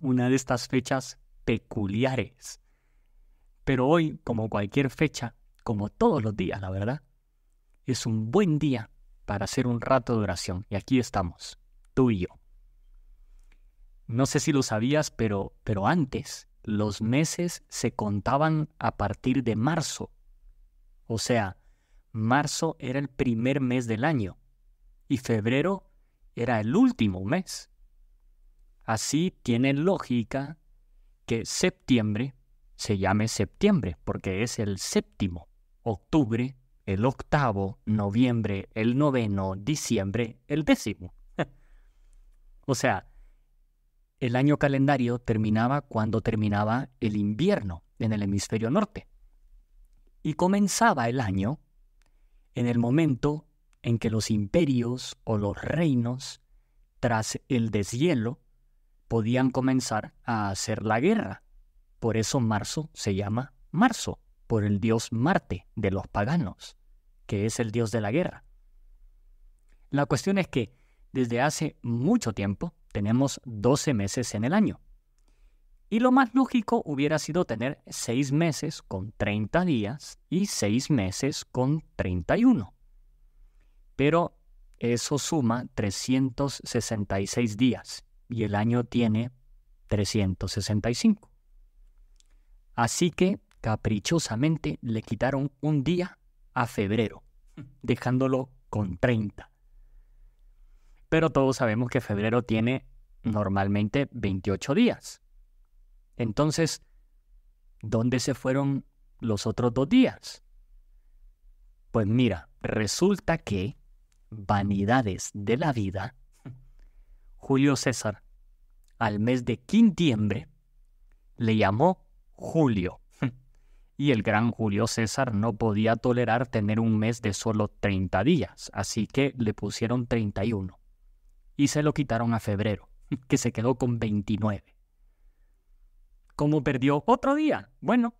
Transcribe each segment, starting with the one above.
una de estas fechas peculiares. Pero hoy, como cualquier fecha, como todos los días, la verdad, es un buen día para hacer un rato de oración. Y aquí estamos, tú y yo. No sé si lo sabías, pero, pero antes los meses se contaban a partir de marzo. O sea, marzo era el primer mes del año y febrero era el último mes. Así tiene lógica que septiembre se llame septiembre, porque es el séptimo, octubre, el octavo, noviembre, el noveno, diciembre, el décimo. o sea, el año calendario terminaba cuando terminaba el invierno en el hemisferio norte. Y comenzaba el año en el momento en que los imperios o los reinos, tras el deshielo, podían comenzar a hacer la guerra. Por eso marzo se llama marzo, por el dios Marte de los paganos, que es el dios de la guerra. La cuestión es que desde hace mucho tiempo tenemos 12 meses en el año. Y lo más lógico hubiera sido tener 6 meses con 30 días y 6 meses con 31. Pero eso suma 366 días y el año tiene 365. Así que caprichosamente le quitaron un día a febrero, dejándolo con 30. Pero todos sabemos que febrero tiene normalmente 28 días. Entonces, ¿dónde se fueron los otros dos días? Pues mira, resulta que Vanidades de la Vida Julio César, al mes de quintiembre, le llamó Julio. Y el gran Julio César no podía tolerar tener un mes de solo 30 días, así que le pusieron 31. Y se lo quitaron a febrero, que se quedó con 29. ¿Cómo perdió otro día? Bueno,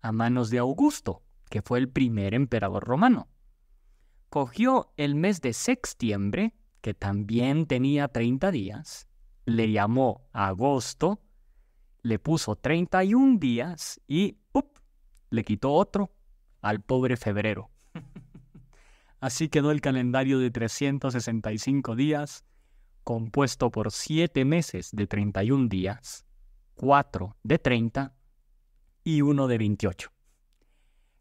a manos de Augusto, que fue el primer emperador romano. Cogió el mes de septiembre que también tenía 30 días, le llamó agosto, le puso 31 días y le quitó otro al pobre febrero. Así quedó el calendario de 365 días, compuesto por 7 meses de 31 días, 4 de 30 y 1 de 28.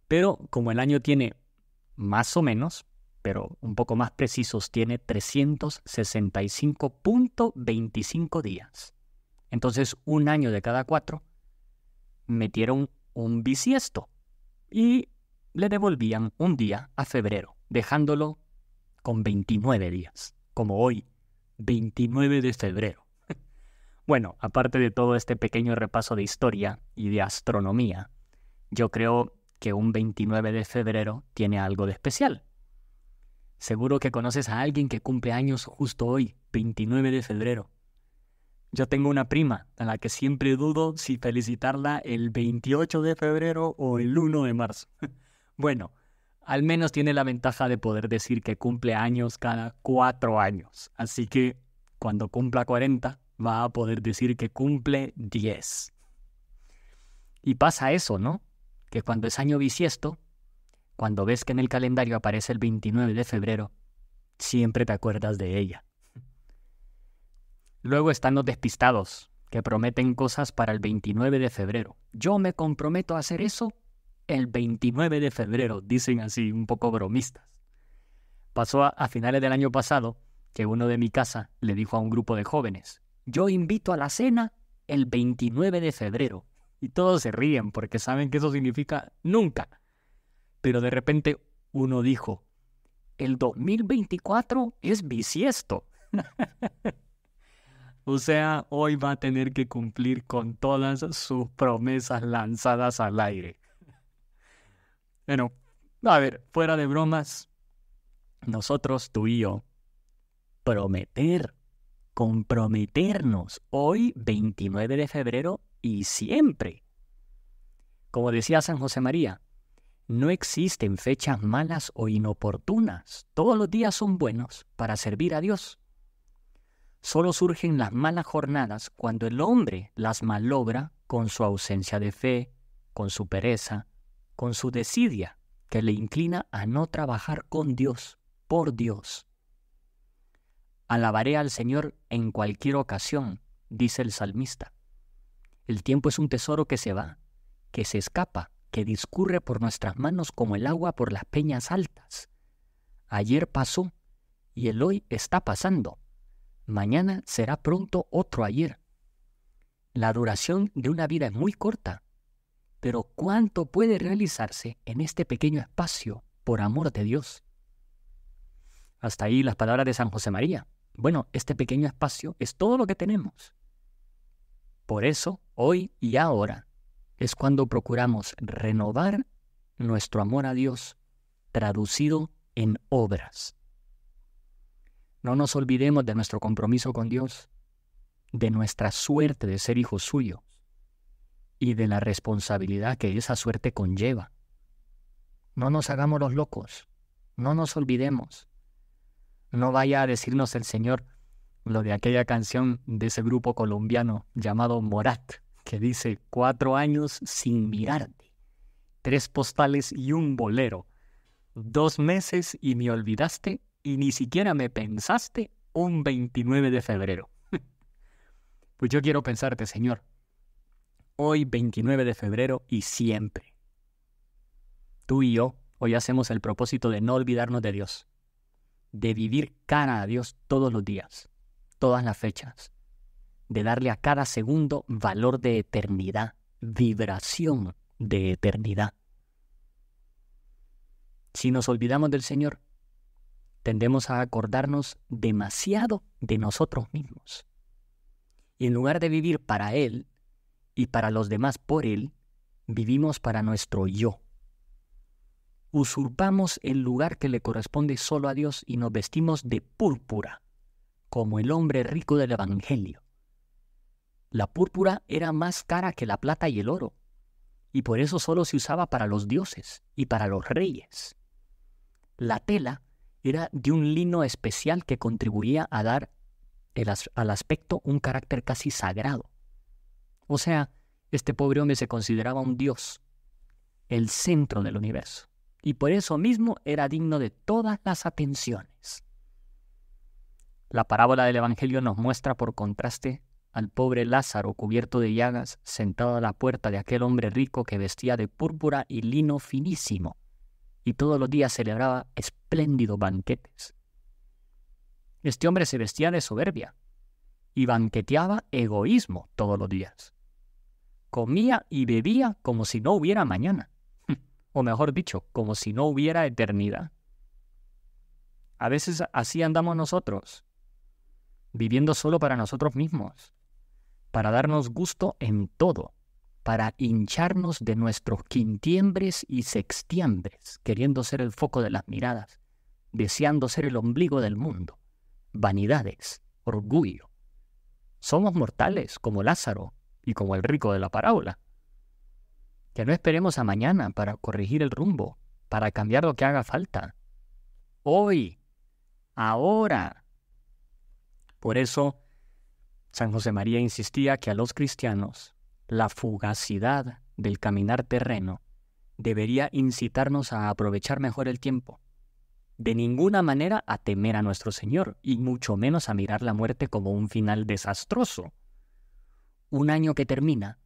Pero como el año tiene más o menos pero un poco más precisos, tiene 365.25 días. Entonces, un año de cada cuatro metieron un bisiesto y le devolvían un día a febrero, dejándolo con 29 días, como hoy, 29 de febrero. bueno, aparte de todo este pequeño repaso de historia y de astronomía, yo creo que un 29 de febrero tiene algo de especial, Seguro que conoces a alguien que cumple años justo hoy, 29 de febrero. Yo tengo una prima a la que siempre dudo si felicitarla el 28 de febrero o el 1 de marzo. bueno, al menos tiene la ventaja de poder decir que cumple años cada cuatro años. Así que cuando cumpla 40 va a poder decir que cumple 10. Y pasa eso, ¿no? Que cuando es año bisiesto, cuando ves que en el calendario aparece el 29 de febrero, siempre te acuerdas de ella. Luego están los despistados, que prometen cosas para el 29 de febrero. Yo me comprometo a hacer eso el 29 de febrero, dicen así, un poco bromistas. Pasó a, finales del año pasado que uno de mi casa le dijo a un grupo de jóvenes, yo invito a la cena el 29 de febrero. Y todos se ríen porque saben que eso significa nunca pero de repente uno dijo, el 2024 es bisiesto. o sea, hoy va a tener que cumplir con todas sus promesas lanzadas al aire. Bueno, a ver, fuera de bromas, nosotros, tú y yo, prometer, comprometernos hoy, 29 de febrero, y siempre. Como decía San José María, no existen fechas malas o inoportunas. Todos los días son buenos para servir a Dios. Solo surgen las malas jornadas cuando el hombre las malobra con su ausencia de fe, con su pereza, con su desidia, que le inclina a no trabajar con Dios, por Dios. Alabaré al Señor en cualquier ocasión, dice el salmista. El tiempo es un tesoro que se va, que se escapa, que discurre por nuestras manos como el agua por las peñas altas. Ayer pasó y el hoy está pasando. Mañana será pronto otro ayer. La duración de una vida es muy corta, pero cuánto puede realizarse en este pequeño espacio, por amor de Dios. Hasta ahí las palabras de San José María. Bueno, este pequeño espacio es todo lo que tenemos. Por eso, hoy y ahora, es cuando procuramos renovar nuestro amor a Dios traducido en obras. No nos olvidemos de nuestro compromiso con Dios, de nuestra suerte de ser hijos suyos y de la responsabilidad que esa suerte conlleva. No nos hagamos los locos, no nos olvidemos. No vaya a decirnos el Señor lo de aquella canción de ese grupo colombiano llamado Morat que dice cuatro años sin mirarte, tres postales y un bolero, dos meses y me olvidaste y ni siquiera me pensaste un 29 de febrero. pues yo quiero pensarte, Señor, hoy 29 de febrero y siempre. Tú y yo hoy hacemos el propósito de no olvidarnos de Dios, de vivir cara a Dios todos los días, todas las fechas, de darle a cada segundo valor de eternidad, vibración de eternidad. Si nos olvidamos del Señor, tendemos a acordarnos demasiado de nosotros mismos. Y en lugar de vivir para Él y para los demás por Él, vivimos para nuestro yo. Usurpamos el lugar que le corresponde solo a Dios y nos vestimos de púrpura, como el hombre rico del Evangelio la púrpura era más cara que la plata y el oro, y por eso solo se usaba para los dioses y para los reyes. La tela era de un lino especial que contribuía a dar al aspecto un carácter casi sagrado. O sea, este pobre hombre se consideraba un dios, el centro del universo, y por eso mismo era digno de todas las atenciones. La parábola del Evangelio nos muestra por contraste al pobre Lázaro cubierto de llagas, sentado a la puerta de aquel hombre rico que vestía de púrpura y lino finísimo, y todos los días celebraba espléndidos banquetes. Este hombre se vestía de soberbia y banqueteaba egoísmo todos los días. Comía y bebía como si no hubiera mañana, o mejor dicho, como si no hubiera eternidad. A veces así andamos nosotros, viviendo solo para nosotros mismos, para darnos gusto en todo, para hincharnos de nuestros quintiembres y sextiembres, queriendo ser el foco de las miradas, deseando ser el ombligo del mundo, vanidades, orgullo. Somos mortales como Lázaro y como el rico de la parábola. Que no esperemos a mañana para corregir el rumbo, para cambiar lo que haga falta. Hoy, ahora. Por eso, San José María insistía que a los cristianos la fugacidad del caminar terreno debería incitarnos a aprovechar mejor el tiempo. De ninguna manera a temer a nuestro Señor y mucho menos a mirar la muerte como un final desastroso. Un año que termina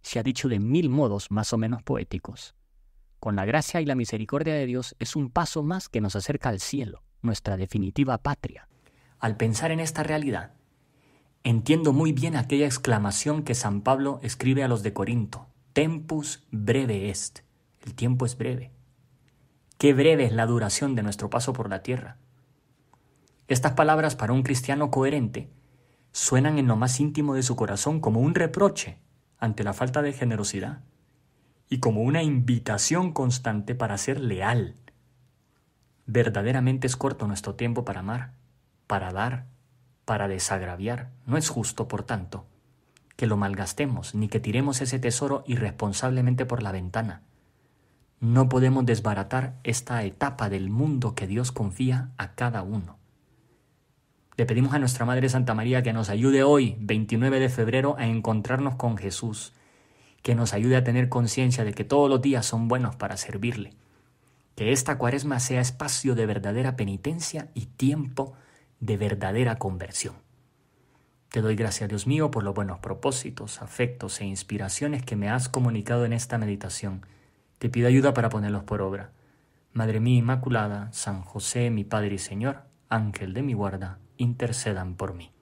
se ha dicho de mil modos más o menos poéticos. Con la gracia y la misericordia de Dios es un paso más que nos acerca al cielo, nuestra definitiva patria. Al pensar en esta realidad, Entiendo muy bien aquella exclamación que San Pablo escribe a los de Corinto. Tempus breve est. El tiempo es breve. Qué breve es la duración de nuestro paso por la tierra. Estas palabras para un cristiano coherente suenan en lo más íntimo de su corazón como un reproche ante la falta de generosidad y como una invitación constante para ser leal. Verdaderamente es corto nuestro tiempo para amar, para dar, para desagraviar. No es justo, por tanto, que lo malgastemos, ni que tiremos ese tesoro irresponsablemente por la ventana. No podemos desbaratar esta etapa del mundo que Dios confía a cada uno. Le pedimos a nuestra Madre Santa María que nos ayude hoy, 29 de febrero, a encontrarnos con Jesús, que nos ayude a tener conciencia de que todos los días son buenos para servirle, que esta cuaresma sea espacio de verdadera penitencia y tiempo de verdadera conversión. Te doy gracias, Dios mío, por los buenos propósitos, afectos e inspiraciones que me has comunicado en esta meditación. Te pido ayuda para ponerlos por obra. Madre mía Inmaculada, San José, mi Padre y Señor, Ángel de mi guarda, intercedan por mí.